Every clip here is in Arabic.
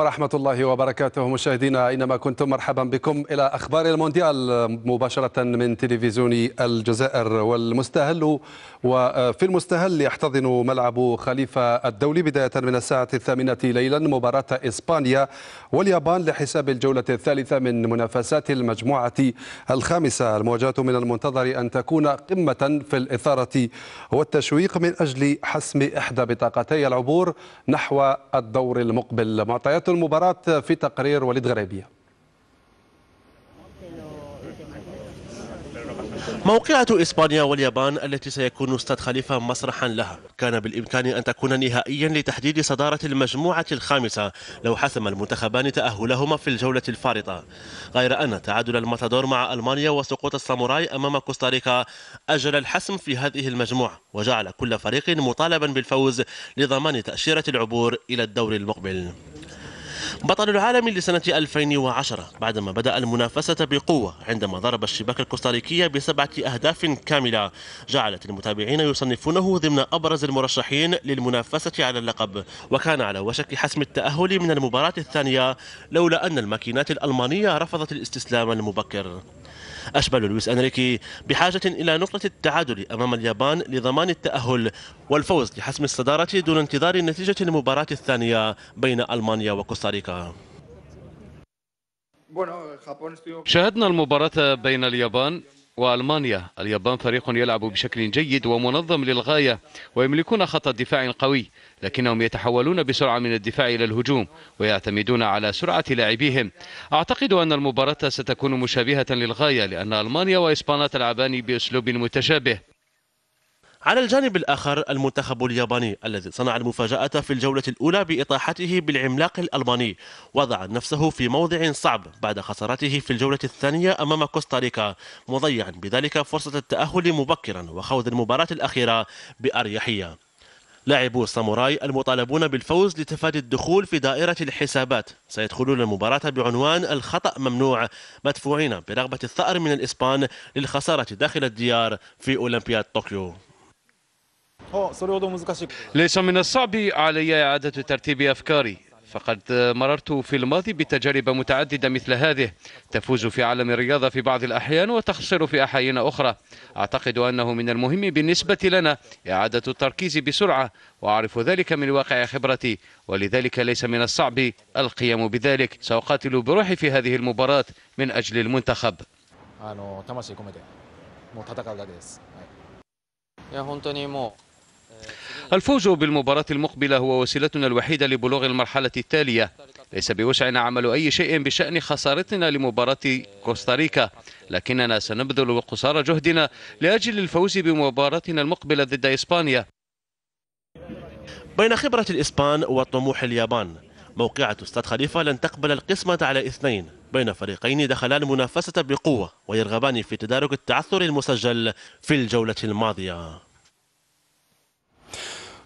ورحمة الله وبركاته مشاهدينا أينما كنتم مرحبا بكم إلى أخبار المونديال مباشرة من تلفزيون الجزائر والمستهل وفي المستهل يحتضن ملعب خليفة الدولي بداية من الساعة الثامنة ليلا مباراة إسبانيا واليابان لحساب الجولة الثالثة من منافسات المجموعة الخامسة المواجهة من المنتظر أن تكون قمة في الإثارة والتشويق من أجل حسم إحدى بطاقتي العبور نحو الدور المقبل معطيات المباراة في تقرير وليد غريبية موقعة إسبانيا واليابان التي سيكون استاد خليفة مسرحا لها كان بالإمكان أن تكون نهائيا لتحديد صدارة المجموعة الخامسة لو حسم المنتخبان تأهلهما في الجولة الفارطة غير أن تعادل الماتادور مع ألمانيا وسقوط الساموراي أمام كوستاريكا أجل الحسم في هذه المجموعة وجعل كل فريق مطالبا بالفوز لضمان تأشيرة العبور إلى الدور المقبل بطل العالم لسنة 2010 بعدما بدأ المنافسة بقوة عندما ضرب الشباك الكوستاريكية بسبعة أهداف كاملة جعلت المتابعين يصنفونه ضمن أبرز المرشحين للمنافسة على اللقب وكان على وشك حسم التأهل من المباراة الثانية لولا أن الماكينات الألمانية رفضت الاستسلام المبكر أشبل لويس أنريكي بحاجة إلى نقطة التعادل أمام اليابان لضمان التأهل والفوز لحسم الصدارة دون انتظار نتيجة المباراة الثانية بين ألمانيا وكوستاريكا شاهدنا المباراة بين اليابان وألمانيا اليابان فريق يلعب بشكل جيد ومنظم للغاية ويملكون خط دفاع قوي لكنهم يتحولون بسرعة من الدفاع إلى الهجوم ويعتمدون على سرعة لاعبيهم أعتقد أن المباراة ستكون مشابهة للغاية لأن ألمانيا وإسبانيا تلعبان بأسلوب متشابه على الجانب الآخر المنتخب الياباني الذي صنع المفاجأة في الجولة الأولى بإطاحته بالعملاق الألماني وضع نفسه في موضع صعب بعد خسارته في الجولة الثانية أمام كوستاريكا مضيعا بذلك فرصة التأهل مبكرا وخوض المباراة الأخيرة بأريحية لاعبو الساموراي المطالبون بالفوز لتفادي الدخول في دائرة الحسابات سيدخلون المباراة بعنوان الخطأ ممنوع مدفوعين برغبة الثأر من الإسبان للخسارة داخل الديار في أولمبياد طوكيو ليس من الصعب علي إعادة ترتيب أفكاري فقد مررت في الماضي بتجارب متعددة مثل هذه تفوز في عالم الرياضة في بعض الأحيان وتخسر في أحيان أخرى أعتقد أنه من المهم بالنسبة لنا إعادة التركيز بسرعة وأعرف ذلك من واقع خبرتي ولذلك ليس من الصعب القيام بذلك سأقاتل بروحي في هذه المباراة من أجل المنتخب آه، الفوز بالمباراة المقبلة هو وسيلتنا الوحيدة لبلوغ المرحلة التالية ليس بوسعنا عمل أي شيء بشأن خسارتنا لمباراة كوستاريكا لكننا سنبذل قصارى جهدنا لأجل الفوز بمباراتنا المقبلة ضد إسبانيا بين خبرة الإسبان وطموح اليابان موقعة استاد خليفة لن تقبل القسمة على اثنين بين فريقين دخلا المنافسة بقوة ويرغبان في تدارك التعثر المسجل في الجولة الماضية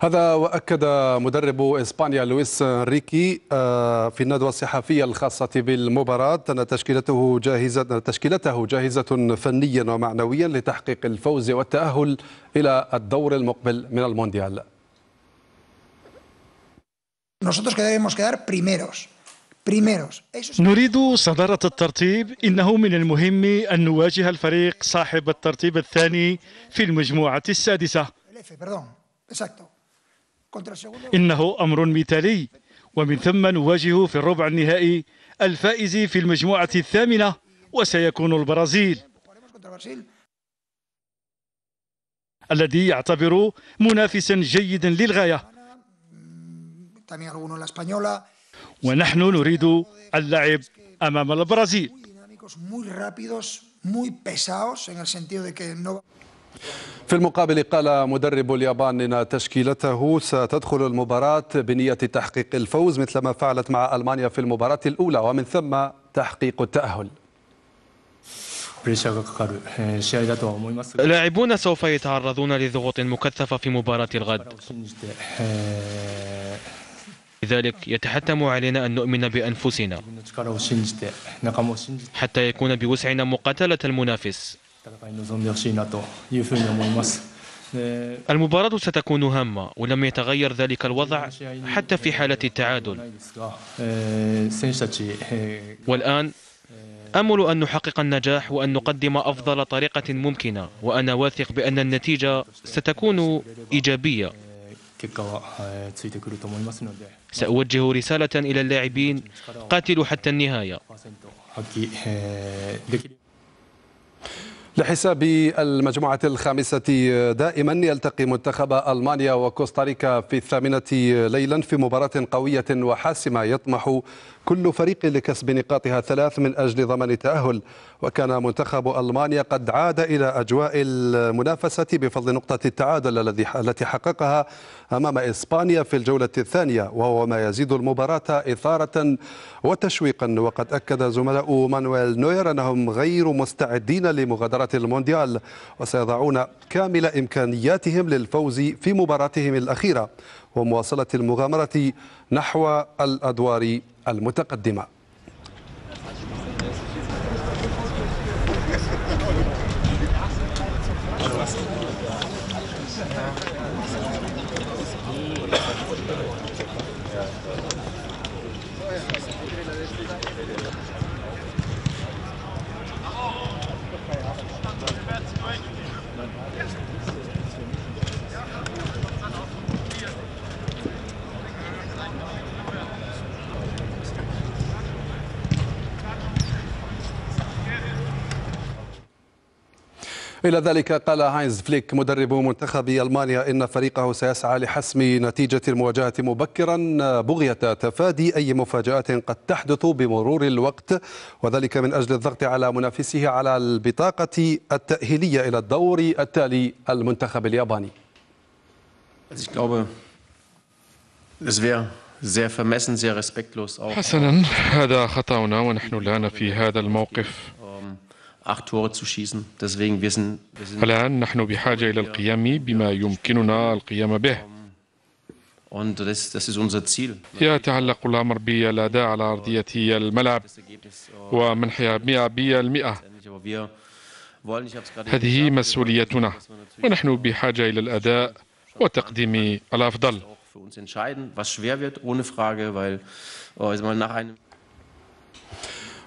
هذا وأكد مدرب إسبانيا لويس ريكي آه، في الندوة الصحفية الخاصة بالمباراة أن تشكيلته جاهزة تشكيلته جاهزة فنيا ومعنويا لتحقيق الفوز والتأهل إلى الدور المقبل من المونديال. نريد صدارة الترتيب إنه من المهم أن نواجه الفريق صاحب الترتيب الثاني في المجموعة السادسة إنه أمر مثالي ومن ثم نواجه في الربع النهائي الفائز في المجموعة الثامنة وسيكون البرازيل الذي يعتبر منافسا جيدا للغاية ونحن نريد اللعب أمام البرازيل في المقابل قال مدرب اليابان ان تشكيلته ستدخل المباراه بنيه تحقيق الفوز مثلما فعلت مع المانيا في المباراه الاولى ومن ثم تحقيق التاهل اللاعبون سوف يتعرضون لضغوط مكثفه في مباراه الغد لذلك يتحتم علينا أن نؤمن بأنفسنا حتى يكون بوسعنا مقاتلة المنافس المباراة ستكون هامة ولم يتغير ذلك الوضع حتى في حالة التعادل والآن أمل أن نحقق النجاح وأن نقدم أفضل طريقة ممكنة وأنا واثق بأن النتيجة ستكون إيجابية سأوجه رسالة إلى اللاعبين قاتلوا حتى النهاية لحساب المجموعة الخامسة دائما يلتقي منتخب ألمانيا وكوستاريكا في الثامنة ليلا في مباراة قوية وحاسمة يطمح كل فريق لكسب نقاطها ثلاث من أجل ضمان التأهل وكان منتخب ألمانيا قد عاد إلى أجواء المنافسة بفضل نقطة التعادل الذي التي حققها أمام إسبانيا في الجولة الثانية وهو ما يزيد المباراة إثارة وتشويقا وقد أكد زملاء مانويل نوير أنهم غير مستعدين لمغادرة المونديال وسيضعون كامل إمكانياتهم للفوز في مباراتهم الأخيرة ومواصلة المغامرة نحو الأدوار المتقدمة إلى ذلك قال هاينز فليك مدرب منتخب ألمانيا إن فريقه سيسعى لحسم نتيجة المواجهة مبكرا بغية تفادي أي مفاجآت قد تحدث بمرور الوقت وذلك من أجل الضغط على منافسه على البطاقة التأهيلية إلى الدور التالي المنتخب الياباني حسنا هذا خطأنا ونحن الآن في هذا الموقف الآن نحن بحاجة إلى القيام بما يمكننا القيام به يتعلق الأمر بالأداء على أرضية الملعب ومنحها 100% هذه مسؤوليتنا ونحن بحاجة إلى الأداء وتقديم الأفضل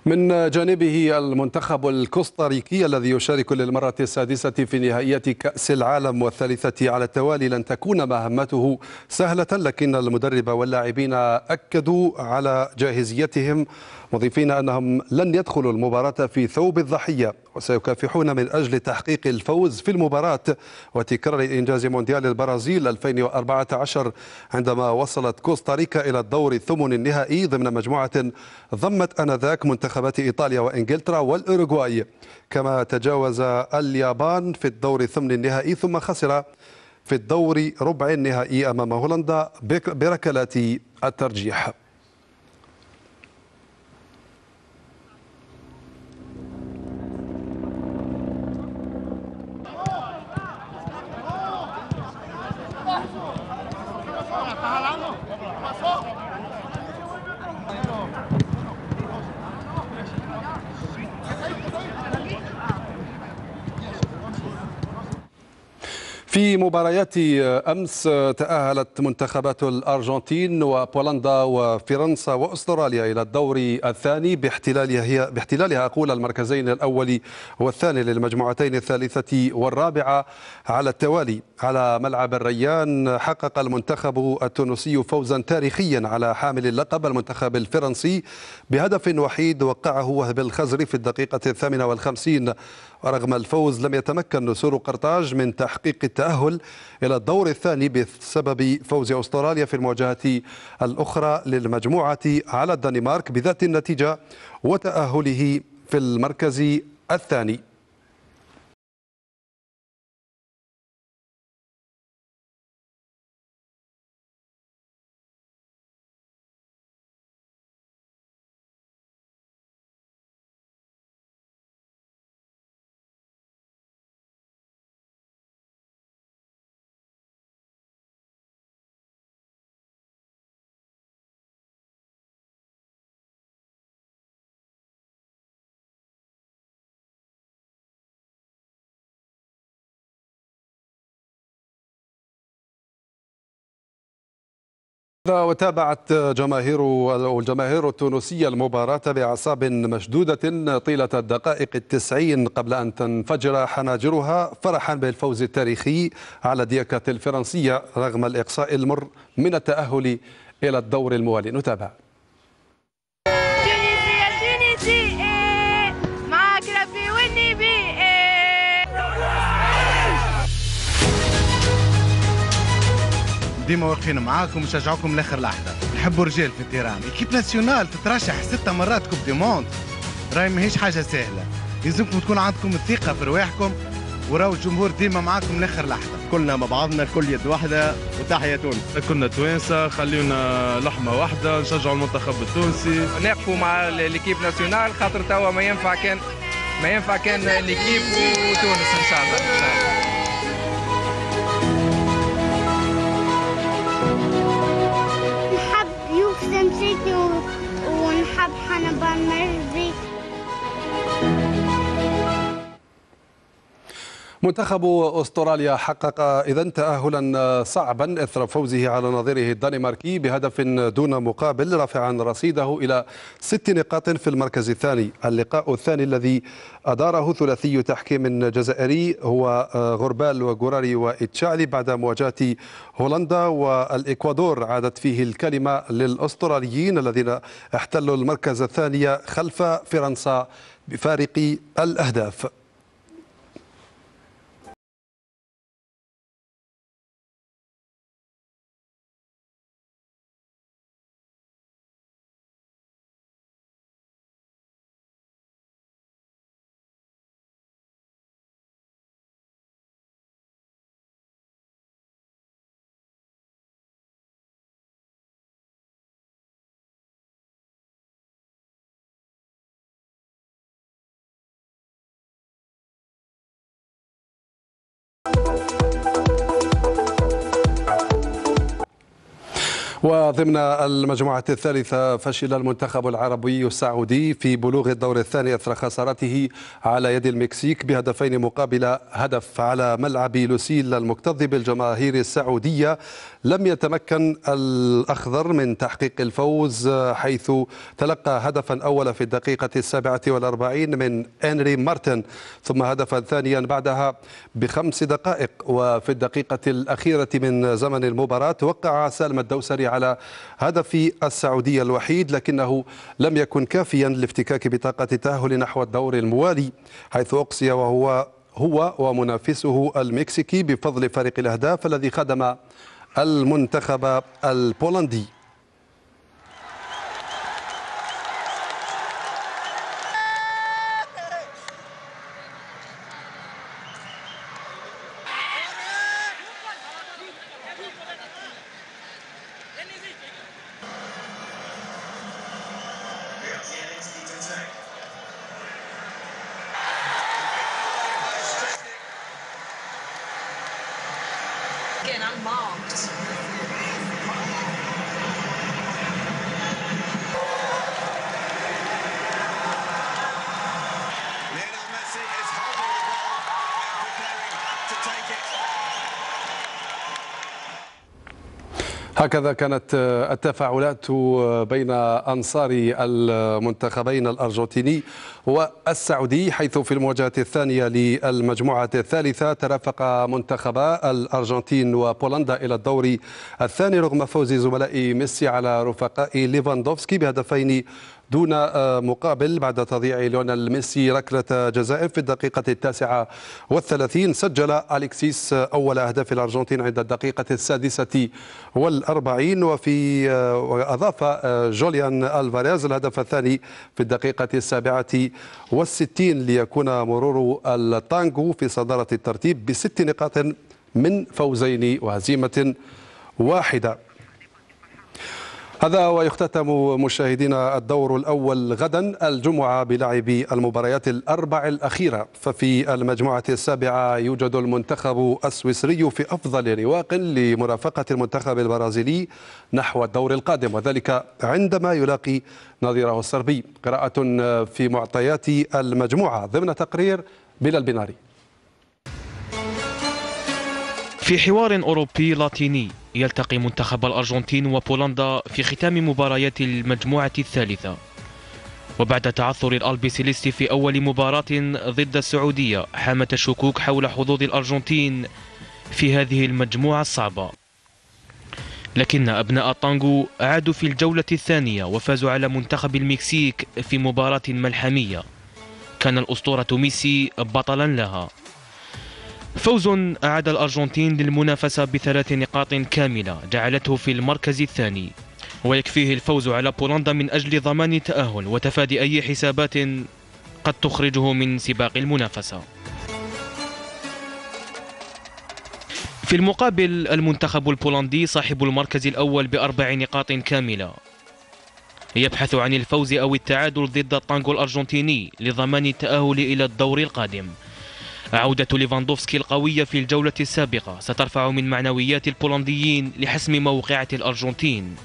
من جانبه المنتخب الكوستاريكي الذي يشارك للمرة السادسة في نهائية كأس العالم والثالثة على التوالي لن تكون مهمته سهلة لكن المدرب واللاعبين أكدوا على جاهزيتهم مضيفين أنهم لن يدخلوا المباراة في ثوب الضحية وسيكافحون من أجل تحقيق الفوز في المباراة وتكرار إنجاز مونديال البرازيل 2014 عندما وصلت كوستاريكا إلى الدور الثمن النهائي ضمن مجموعة ضمت أنذاك منتخبات إيطاليا وإنجلترا والأوروغواي كما تجاوز اليابان في الدور الثمن النهائي ثم خسر في الدور ربع النهائي أمام هولندا بركلات الترجيح في مباريات أمس تأهلت منتخبات الأرجنتين وبولندا وفرنسا وأستراليا إلى الدور الثاني باحتلالها, هي باحتلالها أقول المركزين الأول والثاني للمجموعتين الثالثة والرابعة على التوالي على ملعب الريان حقق المنتخب التونسي فوزا تاريخيا على حامل اللقب المنتخب الفرنسي بهدف وحيد وقعه وهب الخزري في الدقيقة الثامنة والخمسين رغم الفوز لم يتمكن نسور قرطاج من تحقيق التأهل التأهل إلى الدور الثاني بسبب فوز أستراليا في المواجهة الأخرى للمجموعة على الدنمارك بذات النتيجة وتأهله في المركز الثاني وتابعت جماهير الجماهير التونسية المباراة بأعصاب مشدودة طيلة الدقائق التسعين قبل أن تنفجر حناجرها فرحا بالفوز التاريخي على ديكة الفرنسية رغم الإقصاء المر من التأهل إلى الدور الموالي نتابع ديما واقفين معاكم ونشجعوكم لاخر لحظه نحبوا رجال في التيران اكيب ناسيونال تترشح ستة مرات كوب دي موند راهي ماهيش حاجه سهله لازمكم تكون عندكم الثقه في رواحكم وراو الجمهور ديما معاكم لاخر لحظه كلنا مع بعضنا كل يد واحده وتحيه تونس كنا توانسه خليونا لحمه واحده نشجعوا المنتخب التونسي نقفوا مع ليكيب ناسيونال خاطر توا ما ينفع كان ما ينفع كان ليكيب وتونس ان شاء الله, إن شاء الله. you won't have a marriage. منتخب استراليا حقق اذا تاهلا صعبا اثر فوزه على نظيره الدنماركي بهدف دون مقابل رافعا رصيده الى ست نقاط في المركز الثاني اللقاء الثاني الذي اداره ثلاثي تحكيم جزائري هو آه، غربال وغوراري واتشالي بعد مواجهه هولندا والاكوادور عادت فيه الكلمه للاستراليين الذين احتلوا المركز الثاني خلف فرنسا بفارق الاهداف وضمن المجموعة الثالثة فشل المنتخب العربي السعودي في بلوغ الدور الثاني أثر خسارته على يد المكسيك بهدفين مقابل هدف على ملعب لوسيل المكتظ بالجماهير السعودية لم يتمكن الأخضر من تحقيق الفوز حيث تلقى هدفا أول في الدقيقة السابعة والأربعين من أنري مارتن ثم هدفا ثانيا بعدها بخمس دقائق وفي الدقيقة الأخيرة من زمن المباراة وقع سالم الدوسري على هدف السعودية الوحيد لكنه لم يكن كافيا لافتكاك بطاقة التأهل نحو الدور الموالي حيث أقصي وهو هو ومنافسه المكسيكي بفضل فريق الأهداف الذي خدم المنتخب البولندي and unmarked. هكذا كانت آه، التفاعلات آه، بين أنصار المنتخبين الأرجنتيني والسعودي حيث في المواجهة الثانية للمجموعة الثالثة ترافق منتخبا الأرجنتين وبولندا إلى الدور الثاني رغم فوز زملاء ميسي على رفقاء ليفاندوفسكي بهدفين دون آه، مقابل بعد تضييع ليونيل ميسي ركلة جزاء في الدقيقة التاسعة والثلاثين سجل أليكسيس أول أهداف الأرجنتين عند الدقيقة السادسة والأربعين وفي وأضاف آه، آه، جوليان ألفاريز الهدف الثاني في الدقيقة السابعة والستين ليكون مرور التانغو في صدارة الترتيب بست نقاط من فوزين وهزيمة واحدة هذا ويختتم مشاهدينا الدور الأول غدا الجمعة بلعب المباريات الأربع الأخيرة ففي المجموعة السابعة يوجد المنتخب السويسري في أفضل رواق لمرافقة المنتخب البرازيلي نحو الدور القادم وذلك عندما يلاقي نظيره الصربي قراءة في معطيات المجموعة ضمن تقرير بلال بناري في حوار أوروبي لاتيني يلتقي منتخب الأرجنتين وبولندا في ختام مباريات المجموعة الثالثة وبعد تعثر الألبي سيليستي في أول مباراة ضد السعودية حامت الشكوك حول حظوظ الأرجنتين في هذه المجموعة الصعبة لكن أبناء طانغو عادوا في الجولة الثانية وفازوا على منتخب المكسيك في مباراة ملحمية كان الأسطورة ميسي بطلا لها فوز أعاد الأرجنتين للمنافسة بثلاث نقاط كاملة جعلته في المركز الثاني ويكفيه الفوز على بولندا من أجل ضمان التأهل وتفادي أي حسابات قد تخرجه من سباق المنافسة في المقابل المنتخب البولندي صاحب المركز الأول بأربع نقاط كاملة يبحث عن الفوز أو التعادل ضد الطانغو الأرجنتيني لضمان التأهل إلى الدور القادم عودة ليفاندوفسكي القوية في الجولة السابقة سترفع من معنويات البولنديين لحسم موقعة الأرجنتين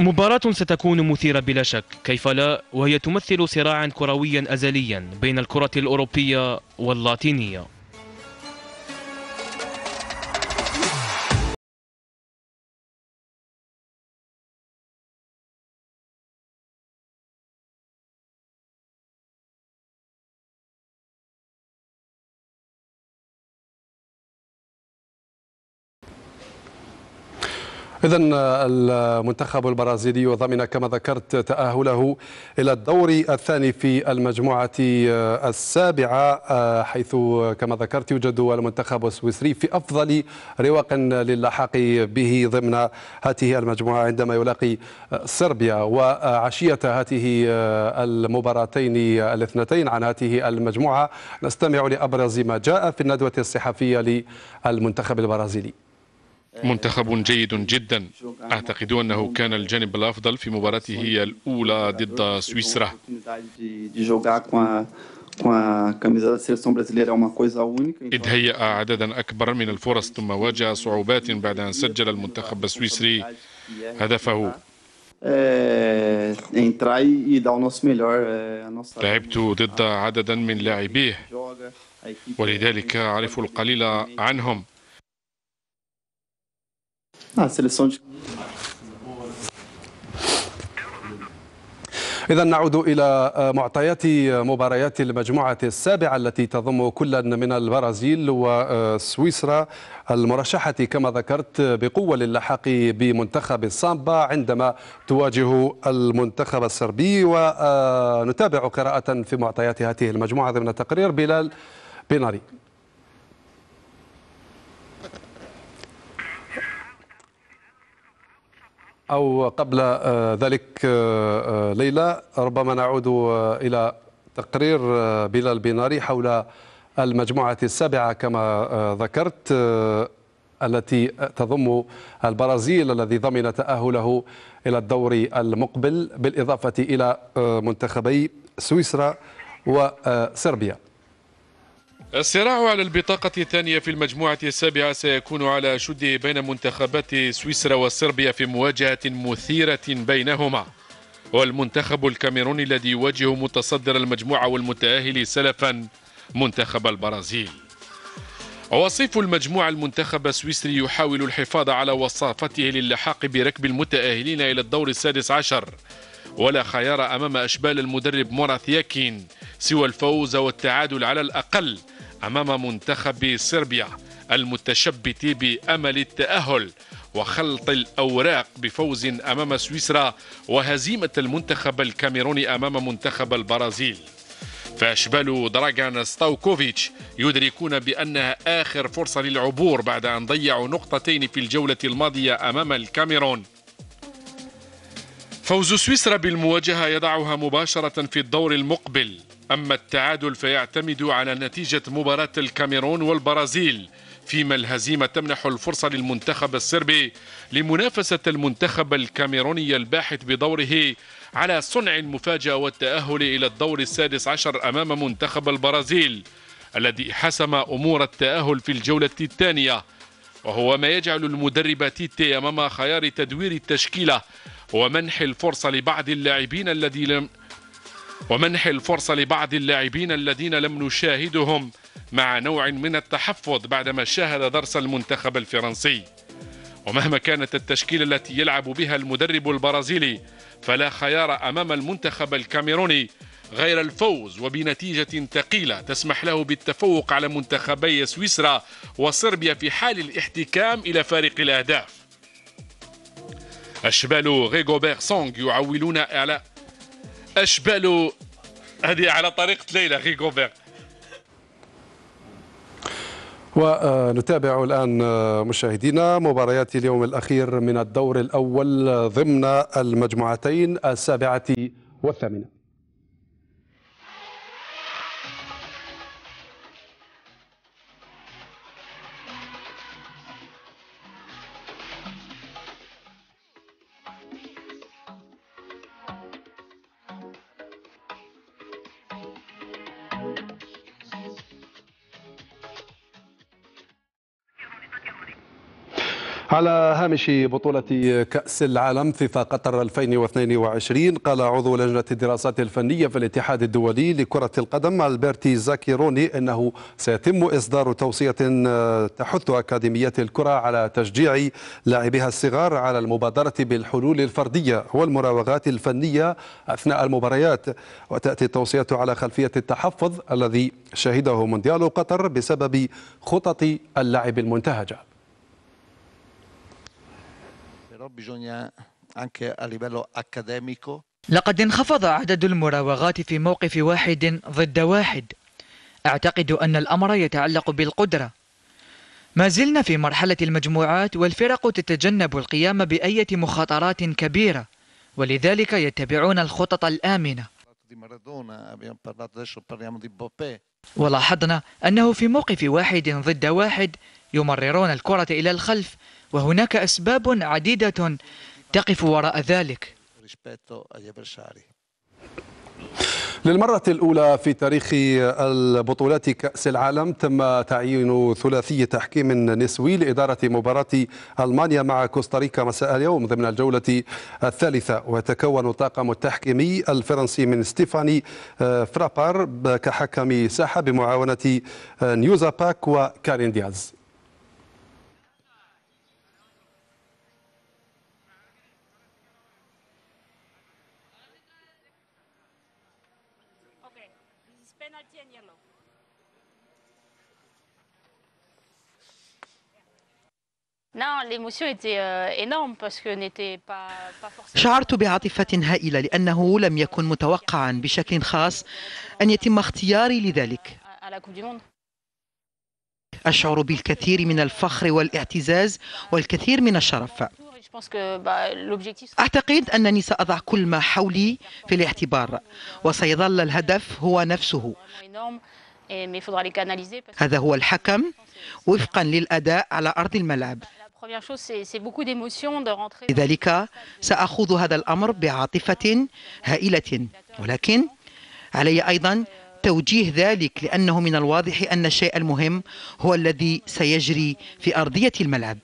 مباراة ستكون مثيرة بلا شك كيف لا وهي تمثل صراعا كرويا أزليا بين الكرة الأوروبية واللاتينية إذا آه، المنتخب البرازيلي ضمن كما ذكرت تأهله إلى الدور الثاني في المجموعة آه، السابعة آه، حيث كما ذكرت يوجد المنتخب السويسري في أفضل رواق للحاق به ضمن هذه المجموعة عندما يلاقي صربيا وعشية هذه المباراتين الاثنتين عن هذه المجموعة نستمع لأبرز ما جاء في الندوة الصحفية للمنتخب البرازيلي منتخب جيد جدا أعتقد أنه كان الجانب الأفضل في مباراته الأولى ضد سويسرا إذ هيأ عددا أكبر من الفرص ثم واجه صعوبات بعد أن سجل المنتخب السويسري هدفه لعبت ضد عددا من لاعبيه ولذلك أعرف القليل عنهم a seleção de إذا نعود إلى آه، معطيات آه، مباريات المجموعة السابعة التي تضم كلا من البرازيل وسويسرا آه، المرشحة كما ذكرت بقوة للحاق بمنتخب السامبا عندما تواجه المنتخب السربي ونتابع قراءة في معطيات هذه المجموعة ضمن تقرير بلال بناري أو قبل آه، ذلك آه، آه، ليلة ربما نعود إلى تقرير بلال بناري حول المجموعة السابعة كما ذكرت التي تضم البرازيل الذي ضمن تأهله إلى الدور المقبل بالإضافة إلى منتخبي سويسرا وصربيا الصراع على البطاقة الثانية في المجموعة السابعة سيكون على شده بين منتخبات سويسرا وصربيا في مواجهة مثيرة بينهما والمنتخب الكاميروني الذي يواجه متصدر المجموعة والمتأهل سلفا منتخب البرازيل وصيف المجموعة المنتخب السويسري يحاول الحفاظ على وصافته للحاق بركب المتأهلين إلى الدور السادس عشر ولا خيار أمام أشبال المدرب موراثياكين سوى الفوز والتعادل على الأقل أمام منتخب صربيا المتشبت بأمل التأهل وخلط الأوراق بفوز أمام سويسرا وهزيمة المنتخب الكاميروني أمام منتخب البرازيل فأشبال دراغان ستاوكوفيتش يدركون بأنها آخر فرصة للعبور بعد أن ضيعوا نقطتين في الجولة الماضية أمام الكاميرون فوز سويسرا بالمواجهة يضعها مباشرة في الدور المقبل أما التعادل فيعتمد على نتيجة مباراة الكاميرون والبرازيل فيما الهزيمة تمنح الفرصة للمنتخب الصربي لمنافسة المنتخب الكاميروني الباحث بدوره على صنع المفاجأة والتأهل إلى الدور السادس عشر أمام منتخب البرازيل الذي حسم أمور التأهل في الجولة الثانية وهو ما يجعل المدرب تيتي أمام خيار تدوير التشكيلة ومنح الفرصة لبعض اللاعبين الذي لم ومنح الفرصة لبعض اللاعبين الذين لم نشاهدهم مع نوع من التحفظ بعدما شاهد درس المنتخب الفرنسي ومهما كانت التشكيلة التي يلعب بها المدرب البرازيلي فلا خيار أمام المنتخب الكاميروني غير الفوز وبنتيجة ثقيلة تسمح له بالتفوق على منتخبي سويسرا وصربيا في حال الاحتكام إلى فارق الأهداف أشبال غيغوبير سونغ يعولون على اشبالو هذه على طريقه ليلى غيغوبير ونتابع الآن مشاهدينا مباريات اليوم الأخير من الدور الأول ضمن المجموعتين السابعة والثامنة على هامش بطولة كأس العالم فيفا قطر 2022 قال عضو لجنة الدراسات الفنية في الاتحاد الدولي لكرة القدم ألبرتي زاكيروني أنه سيتم إصدار توصية آه، تحث أكاديميات الكرة على تشجيع لاعبيها الصغار على المبادرة بالحلول الفردية والمراوغات الفنية أثناء المباريات وتأتي التوصية على خلفية التحفظ الذي شهده مونديال قطر بسبب خطط اللعب المنتهجه لقد انخفض عدد المراوغات في موقف واحد ضد واحد أعتقد أن الأمر يتعلق بالقدرة ما زلنا في مرحلة المجموعات والفرق تتجنب القيام بأية مخاطرات كبيرة ولذلك يتبعون الخطط الآمنة ولاحظنا أنه في موقف واحد ضد واحد يمررون الكرة إلى الخلف وهناك أسباب عديدة تقف وراء ذلك للمرة الأولى في تاريخ البطولات كأس العالم تم تعيين ثلاثي تحكيم نسوي لإدارة مباراة ألمانيا مع كوستاريكا مساء اليوم ضمن الجولة الثالثة ويتكون الطاقم التحكيمي الفرنسي من ستيفاني آه، فرابار كحكم ساحة بمعاونة آه، نيوزاباك باك وكارين دياز Euh, شعرت بعاطفة هائلة لأنه لم يكن متوقعا بشكل خاص أن يتم اختياري لذلك أشعر بالكثير من الفخر والاعتزاز والكثير من الشرف أعتقد أنني سأضع كل ما حولي في الاعتبار وسيظل الهدف هو نفسه هذا هو الحكم وفقا للأداء على أرض الملعب لذلك سأخوض هذا الأمر بعاطفة هائلة ولكن علي أيضا توجيه ذلك لأنه من الواضح أن الشيء المهم هو الذي سيجري في أرضية الملعب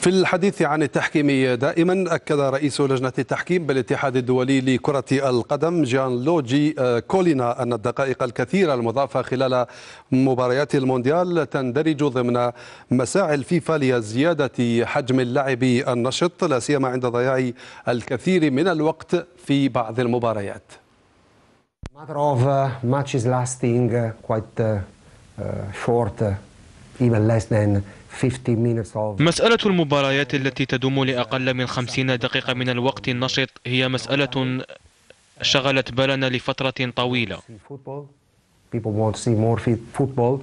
في الحديث عن التحكيم دائما أكد رئيس لجنة التحكيم بالاتحاد الدولي لكرة القدم جان لوجي آه، كولينا أن الدقائق الكثيرة المضافة خلال مباريات المونديال تندرج ضمن مساعي الفيفا لزيادة حجم اللعب النشط لا سيما عند ضياع الكثير من الوقت في بعض المباريات. آه، آه، even less than مسألة المباريات التي تدوم لأقل من خمسين دقيقة من الوقت النشط هي مسألة شغلت بالنا لفترة طويلة people want to see more football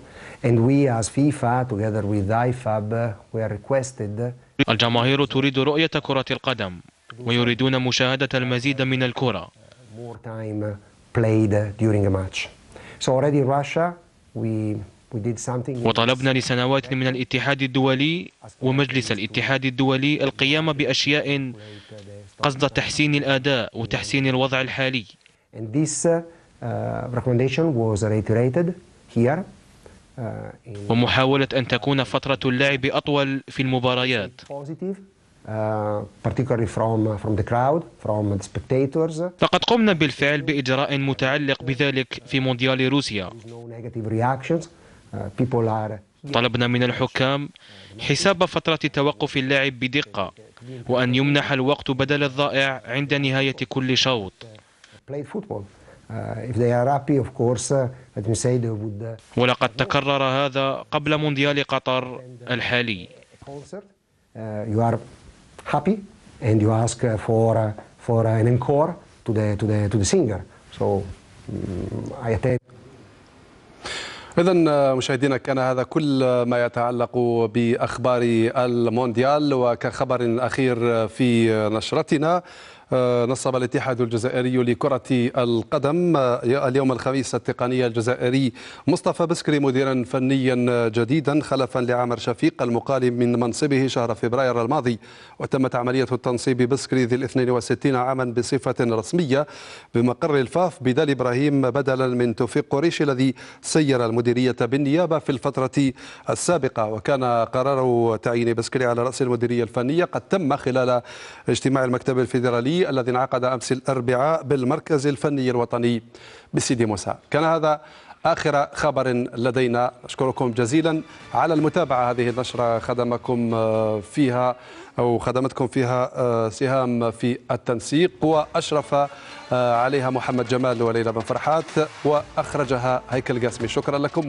and we as FIFA together with IFAB we are requested الجماهير تريد رؤية كرة القدم ويريدون مشاهدة المزيد من الكرة more time played during a match so already in Russia we وطلبنا لسنوات من الاتحاد الدولي ومجلس الاتحاد الدولي القيام بأشياء قصد تحسين الأداء وتحسين الوضع الحالي uh, uh, uh, ومحاولة أن تكون فترة اللعب أطول في المباريات فقد قمنا بالفعل بإجراء متعلق بذلك في مونديال روسيا طلبنا من الحكام حساب فترة توقف اللاعب بدقة وأن يمنح الوقت بدل الضائع عند نهاية كل شوط uh, uh, uh, ولقد تكرر هذا قبل مونديال قطر الحالي إذا مشاهدينا كان هذا كل ما يتعلق بأخبار المونديال وكخبر أخير في نشرتنا آه، نصب الاتحاد الجزائري لكرة القدم آه، اليوم الخميس التقني الجزائري مصطفى بسكري مديرا فنيا جديدا خلفا لعامر شفيق المقال من منصبه شهر فبراير الماضي وتمت عملية التنصيب بسكري ذي ال 62 عاما بصفة رسمية بمقر الفاف بدال إبراهيم بدلا من توفيق قريش الذي سير المديرية بالنيابة في الفترة السابقة وكان قرار تعيين بسكري على رأس المديرية الفنية قد تم خلال اجتماع المكتب الفيدرالي الذي انعقد أمس الأربعاء بالمركز الفني الوطني بسيدي موسى كان هذا آخر خبر لدينا أشكركم جزيلا على المتابعة هذه النشرة خدمكم آه، فيها أو خدمتكم فيها آه، سهام في التنسيق وأشرف آه، عليها محمد جمال وليلى بن فرحات وأخرجها هيكل قاسمي شكرا لكم